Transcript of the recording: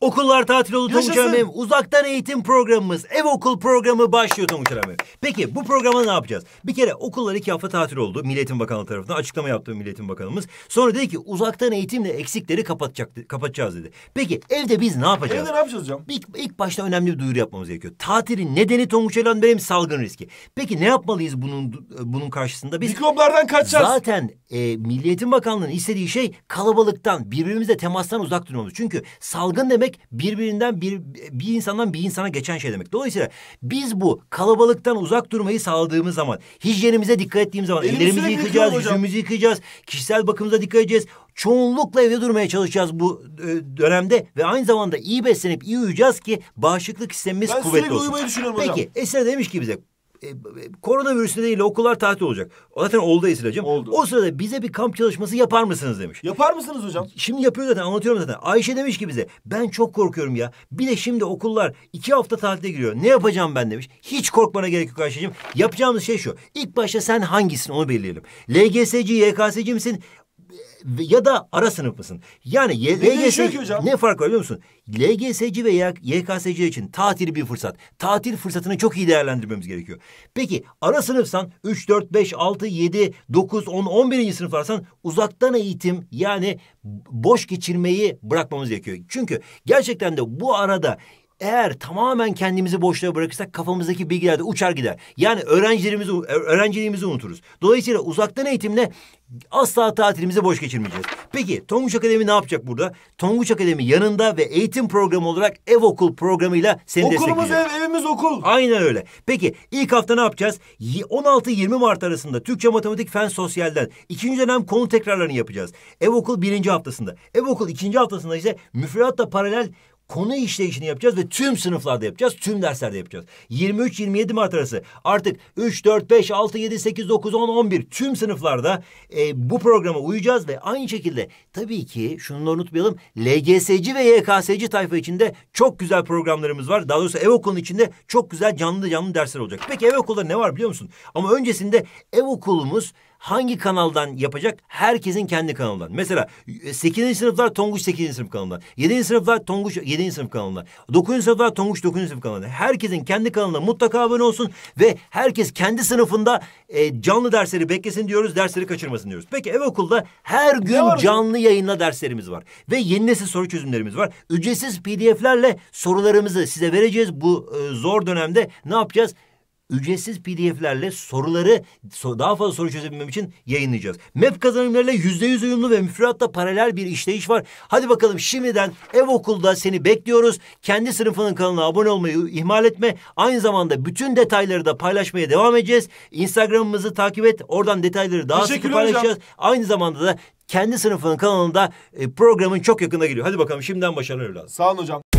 Okullar tatil oldu Yaşasın. Tonguç Uzaktan eğitim programımız, ev okul programı başlıyor Tonguç Hanım. Peki bu programa ne yapacağız? Bir kere okullar iki hafta tatil oldu. Milletin Bakanı tarafından açıklama yaptı Milletin Bakanımız. Sonra dedi ki uzaktan eğitimle eksikleri kapatacak, kapatacağız dedi. Peki evde biz ne yapacağız? Evde ne yapacağız hocam? İlk, ilk başta önemli bir duyuru yapmamız gerekiyor. Tatilin nedeni Tonguç Hanım benim salgın riski. Peki ne yapmalıyız bunun bunun karşısında? Biz Mikroplardan kaçacağız. Zaten e, Milliyetin Bakanlığı'nın istediği şey kalabalıktan, birbirimizle temastan uzak durmamız. Çünkü salgın demek demek birbirinden bir, bir insandan bir insana geçen şey demek. Dolayısıyla biz bu kalabalıktan uzak durmayı sağladığımız zaman, hijyenimize dikkat ettiğimiz zaman Elimiz ellerimizi yıkayacağız, yüzümüzü yıkayacağız, kişisel bakımıza dikkat edeceğiz. Çoğunlukla evde durmaya çalışacağız bu e, dönemde ve aynı zamanda iyi beslenip iyi uyuyacağız ki bağışıklık sistemimiz ben kuvvetli olsun. Ben sürekli uyumayı düşünüyorum Peki, hocam. Peki Esra demiş ki bize e, e koronavirüsle değil okullar tatil olacak. Zaten oldu hocam. Oldu. O sırada bize bir kamp çalışması yapar mısınız demiş. Yapar mısınız hocam? Şimdi yapıyor zaten anlatıyorum zaten. Ayşe demiş ki bize ben çok korkuyorum ya. Bir de şimdi okullar iki hafta tatile giriyor. Ne yapacağım ben demiş. Hiç korkmana gerek yok Ayşe'cim. Yapacağımız şey şu. İlk başta sen hangisin onu belirleyelim. LGS'ci, YKS'ci misin? ya da ara sınıf mısın? Yani LGS ne fark var biliyor musun? LGS'ci veya YKS'ci için tatil bir fırsat. Tatil fırsatını çok iyi değerlendirmemiz gerekiyor. Peki ara sınıfsan 3, 4, 5, 6, 7, 9, 10, 11. sınıflarsan uzaktan eğitim yani boş geçirmeyi bırakmamız gerekiyor. Çünkü gerçekten de bu arada eğer tamamen kendimizi boşluğa bırakırsak kafamızdaki bilgiler de uçar gider. Yani öğrencilerimizi öğrenciliğimizi unuturuz. Dolayısıyla uzaktan eğitimle asla tatilimizi boş geçirmeyeceğiz. Peki Tonguç Akademi ne yapacak burada? Tonguç Akademi yanında ve eğitim programı olarak ev okul programıyla seni Okulumuz ev, evimiz okul. Aynen öyle. Peki ilk hafta ne yapacağız? 16-20 Mart arasında Türkçe, Matematik, Fen, Sosyal'den ikinci dönem konu tekrarlarını yapacağız. Ev okul birinci haftasında. Ev okul ikinci haftasında ise müfredatla paralel konu işleyişini yapacağız ve tüm sınıflarda yapacağız, tüm derslerde yapacağız. 23-27 Mart arası artık 3, 4, 5, 6, 7, 8, 9, 10, 11 tüm sınıflarda e, bu programa uyacağız ve aynı şekilde tabii ki şunu da unutmayalım LGS'ci ve YKS'ci tayfa içinde çok güzel programlarımız var. Daha doğrusu ev okulun içinde çok güzel canlı canlı dersler olacak. Peki ev okulda ne var biliyor musun? Ama öncesinde ev okulumuz hangi kanaldan yapacak? Herkesin kendi kanalından. Mesela 8. E, sınıflar Tonguç 8. sınıf kanalından. 7. sınıflar Tonguç 7. sınıf kanalından. 9. sınıflar Tonguç 9. sınıf kanalından. Herkesin kendi kanalına mutlaka abone olsun ve herkes kendi sınıfında e, canlı dersleri beklesin diyoruz. Dersleri kaçırmasın diyoruz. Peki ev okulda her gün canlı yayınla derslerimiz var. Ve yeni nesil soru çözümlerimiz var. Ücretsiz pdf'lerle sorularımızı size vereceğiz. Bu e, zor dönemde ne yapacağız? ücretsiz pdf'lerle soruları daha fazla soru çözebilmem için yayınlayacağız. Mep kazanımlarıyla yüzde yüz uyumlu ve müfredatta paralel bir işleyiş var. Hadi bakalım şimdiden ev okulda seni bekliyoruz. Kendi sınıfının kanalına abone olmayı ihmal etme. Aynı zamanda bütün detayları da paylaşmaya devam edeceğiz. Instagram'ımızı takip et. Oradan detayları daha sık paylaşacağız. Hocam. Aynı zamanda da kendi sınıfının kanalında e, programın çok yakında geliyor. Hadi bakalım şimdiden başarılar Sağ olun hocam.